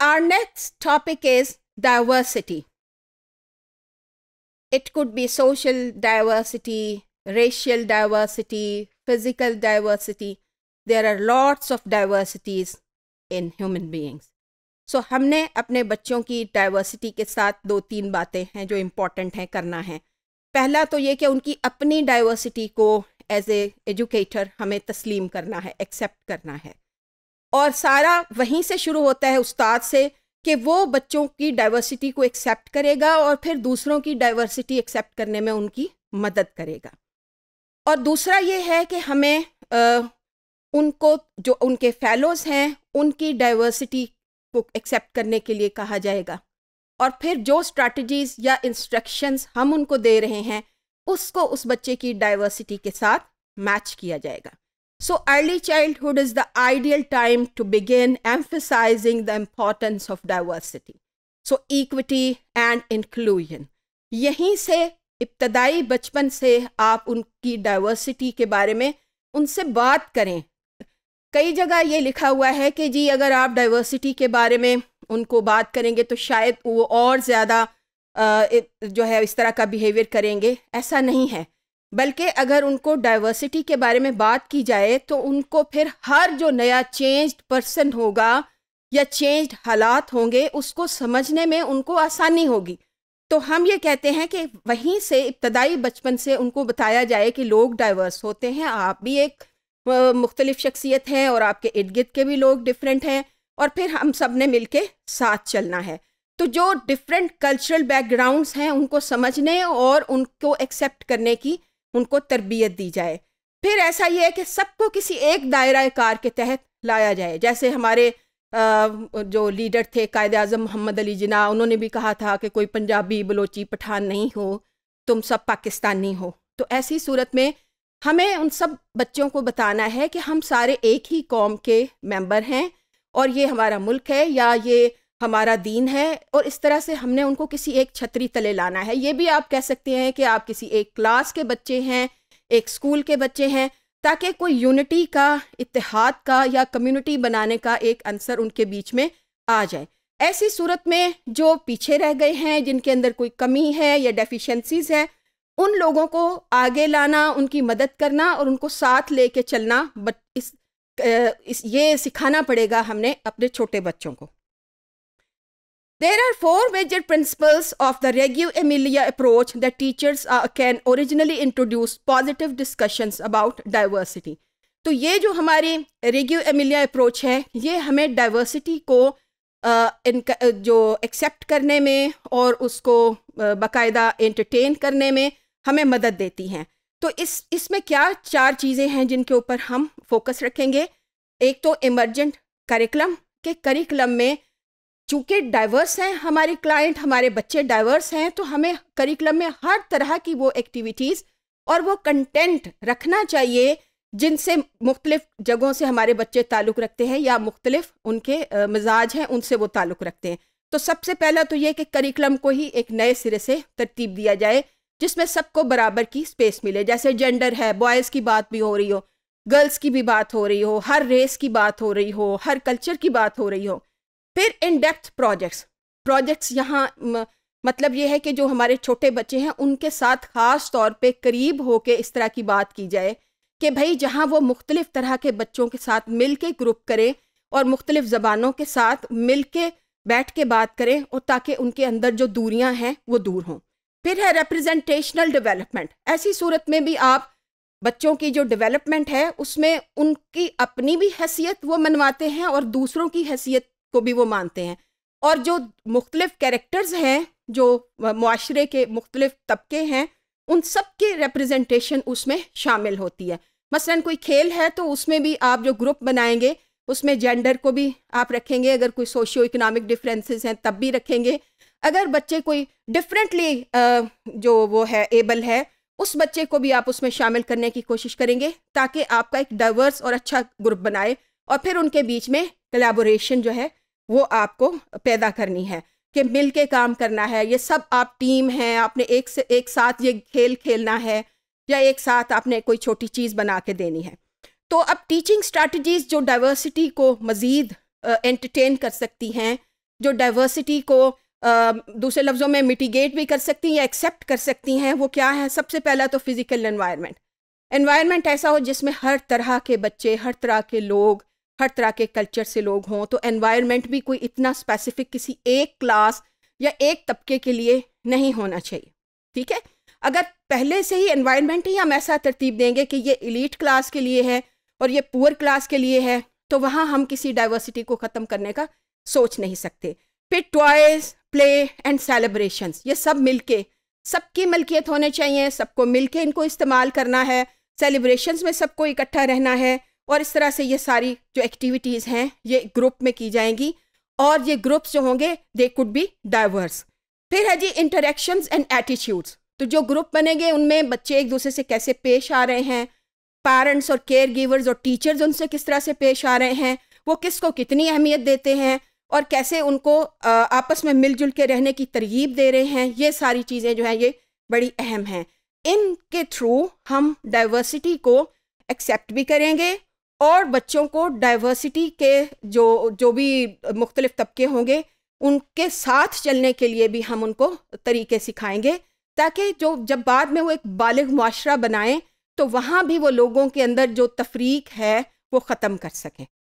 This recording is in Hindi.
Our next topic is diversity. It could be social diversity, racial diversity, physical diversity. There are lots of diversities in human beings. So so, हमने अपने बच्चों की डाइवर्सिटी के साथ दो तीन बातें हैं जो इम्पॉर्टेंट हैं करना है पहला तो ये कि उनकी अपनी डाइवर्सिटी को एज ए एजुकेटर हमें तस्लीम करना है एक्सेप्ट करना है और सारा वहीं से शुरू होता है उस्ताद से कि वो बच्चों की डाइवर्सिटी को एक्सेप्ट करेगा और फिर दूसरों की डाइवर्सिटी एक्सेप्ट करने में उनकी मदद करेगा और दूसरा ये है कि हमें आ, उनको जो उनके फेलोज़ हैं उनकी डाइवर्सिटी को एक्सेप्ट करने के लिए कहा जाएगा और फिर जो स्ट्रैटीज़ या इंस्ट्रक्शंस हम उनको दे रहे हैं उसको उस बच्चे की डाइवर्सिटी के साथ मैच किया जाएगा So, early childhood is the ideal time to begin emphasizing the importance of diversity. So, equity and inclusion. यहीं से इब्तदाई बचपन से आप उनकी डाइवर्सिटी के बारे में उनसे बात करें कई जगह ये लिखा हुआ है कि जी अगर आप डाइवर्सिटी के बारे में उनको बात करेंगे तो शायद वो और ज़्यादा जो है इस तरह का बिहेवियर करेंगे ऐसा नहीं है बल्कि अगर उनको डाइवर्सिटी के बारे में बात की जाए तो उनको फिर हर जो नया चेंज पर्सन होगा या चेंज हालात होंगे उसको समझने में उनको आसानी होगी तो हम ये कहते हैं कि वहीं से इब्तदाई बचपन से उनको बताया जाए कि लोग डाइवर्स होते हैं आप भी एक मुख्तलिफ शख्सियत हैं और आपके इर्द गिर्द के भी लोग डिफरेंट हैं और फिर हम सब ने मिल के साथ चलना है तो जो डिफरेंट कल्चरल बैकग्राउंड्स हैं उनको समझने और उनको एक्सेप्ट करने की उनको तरबियत दी जाए फिर ऐसा ये है कि सबको किसी एक दायरा कार के तहत लाया जाए जैसे हमारे जो लीडर थे कायद अजम मोहम्मद अली जिना उन्होंने भी कहा था कि कोई पंजाबी बलोची पठान नहीं हो तुम सब पाकिस्तानी हो तो ऐसी सूरत में हमें उन सब बच्चों को बताना है कि हम सारे एक ही कौम के मेंबर हैं और ये हमारा मुल्क है या ये हमारा दीन है और इस तरह से हमने उनको किसी एक छतरी तले लाना है ये भी आप कह सकते हैं कि आप किसी एक क्लास के बच्चे हैं एक स्कूल के बच्चे हैं ताकि कोई यूनिटी का इतिहाद का या कम्युनिटी बनाने का एक अंसर उनके बीच में आ जाए ऐसी सूरत में जो पीछे रह गए हैं जिनके अंदर कोई कमी है या डेफिशेंसीज़ है उन लोगों को आगे लाना उनकी मदद करना और उनको साथ कर चलना बट इस, इस ये सिखाना पड़ेगा हमने अपने छोटे बच्चों को There are four major principles of the Reggio Emilia approach that teachers uh, can originally introduce positive discussions about diversity. तो ये जो हमारी रेग्यू एमिलिया अप्रोच है ये हमें डाइवर्सिटी को uh, जो एक्सेप्ट करने में और उसको बाकायदा एंटरटेन करने में हमें मदद देती हैं तो इस इसमें क्या चार चीज़ें हैं जिनके ऊपर हम फोकस रखेंगे एक तो इमर्जेंट करिकुलम के करिकुलम में चूँकि डाइवर्स हैं हमारे क्लाइंट हमारे बच्चे डाइवर्स हैं तो हमें करिकुलम में हर तरह की वो एक्टिविटीज़ और वो कंटेंट रखना चाहिए जिनसे मुख्तलिफ जगहों से हमारे बच्चे ताल्लुक़ रखते हैं या मुख्तलिफ उनके मिजाज हैं उनसे वो ताल्लुक़ रखते हैं तो सबसे पहला तो ये कि करिकुलम को ही एक नए सिरे से तरतीब दिया जाए जिसमें सबको बराबर की स्पेस मिले जैसे जेंडर है बॉयज़ की बात भी हो रही हो गर्ल्स की भी बात हो रही हो हर रेस की बात हो रही हो हर कल्चर की बात हो रही हो फिर इन डेप्थ प्रोजेक्ट्स प्रोजेक्ट्स यहाँ मतलब ये है कि जो हमारे छोटे बच्चे हैं उनके साथ ख़ास तौर पे करीब होके इस तरह की बात की जाए कि भाई जहाँ वो मुख्तलिफ़ तरह के बच्चों के साथ मिल के ग्रुप करें और मुख्तलिफ़ ज़बानों के साथ मिल के बैठ के बात करें और ताकि उनके अंदर जो दूरियाँ हैं वो दूर हों फिर है रिप्रजेंटेशनल डेवलपमेंट ऐसी सूरत में भी आप बच्चों की जो डेवलपमेंट है उसमें उनकी अपनी भी हैसियत वो मनवाते हैं और दूसरों की हैसियत को भी वो मानते हैं और जो मुख्तलिफ कैरेक्टर्स हैं जो माशरे के मुख्तलिफ तबके हैं उन सब के रिप्रेजेंटेशन उसमें शामिल होती है मसलन कोई खेल है तो उसमें भी आप जो ग्रुप बनाएंगे उसमें जेंडर को भी आप रखेंगे अगर कोई सोशियो इकोनॉमिक डिफरेंसेस हैं तब भी रखेंगे अगर बच्चे कोई डिफरेंटली जो वो है एबल है उस बच्चे को भी आप उसमें शामिल करने की कोशिश करेंगे ताकि आपका एक डाइवर्स और अच्छा ग्रुप बनाए और फिर उनके बीच में कलेबोरेशन जो है वो आपको पैदा करनी है कि मिल के काम करना है ये सब आप टीम हैं आपने एक से एक साथ ये खेल खेलना है या एक साथ आपने कोई छोटी चीज़ बना के देनी है तो अब टीचिंग स्ट्रैटेजीज़ जो डाइवर्सिटी को मज़ीद एंटरटेन कर सकती हैं जो डाइवर्सिटी को आ, दूसरे लफ्ज़ों में मिटिगेट भी कर सकती हैं या एक्सेप्ट कर सकती हैं वो क्या है सबसे पहला तो फ़िज़िकल इन्वायरमेंट इन्वायरमेंट ऐसा हो जिसमें हर तरह के बच्चे हर तरह के लोग हर तरह के कल्चर से लोग हों तो एनवायरनमेंट भी कोई इतना स्पेसिफिक किसी एक क्लास या एक तबके के लिए नहीं होना चाहिए ठीक है अगर पहले से ही एनवायरनमेंट ही हम ऐसा तरतीब देंगे कि ये इलीट क्लास के लिए है और ये पुअर क्लास के लिए है तो वहाँ हम किसी डाइवर्सिटी को ख़त्म करने का सोच नहीं सकते फिर टॉयज प्ले एंड सेलिब्रेशंस ये सब मिलके सबकी मिल्कियत होने चाहिए सबको मिलके इनको इस्तेमाल करना है सेलिब्रेशंस में सबको इकट्ठा रहना है और इस तरह से ये सारी जो एक्टिविटीज़ हैं ये ग्रुप में की जाएंगी और ये ग्रुप्स जो होंगे दे कुड बी डाइवर्स फिर है जी इंटरेक्शंस एंड एटीट्यूड्स तो जो ग्रुप बनेंगे उनमें बच्चे एक दूसरे से कैसे पेश आ रहे हैं पेरेंट्स और केयर गिवर्स और टीचर्स उनसे किस तरह से पेश आ रहे हैं वो किसको कितनी अहमियत देते हैं और कैसे उनको आपस में मिलजुल के रहने की तरगीब दे रहे हैं ये सारी चीज़ें जो हैं ये बड़ी अहम हैं इनके थ्रू हम डाइवर्सिटी को एक्सेप्ट भी करेंगे और बच्चों को डाइवर्सिटी के जो जो भी मुख्तलिफ तबके होंगे उनके साथ चलने के लिए भी हम उनको तरीके सिखाएंगे ताकि जो जब बाद में वो एक बालग माशरा बनाएं तो वहाँ भी वो लोगों के अंदर जो तफरीक है वो ख़त्म कर सकें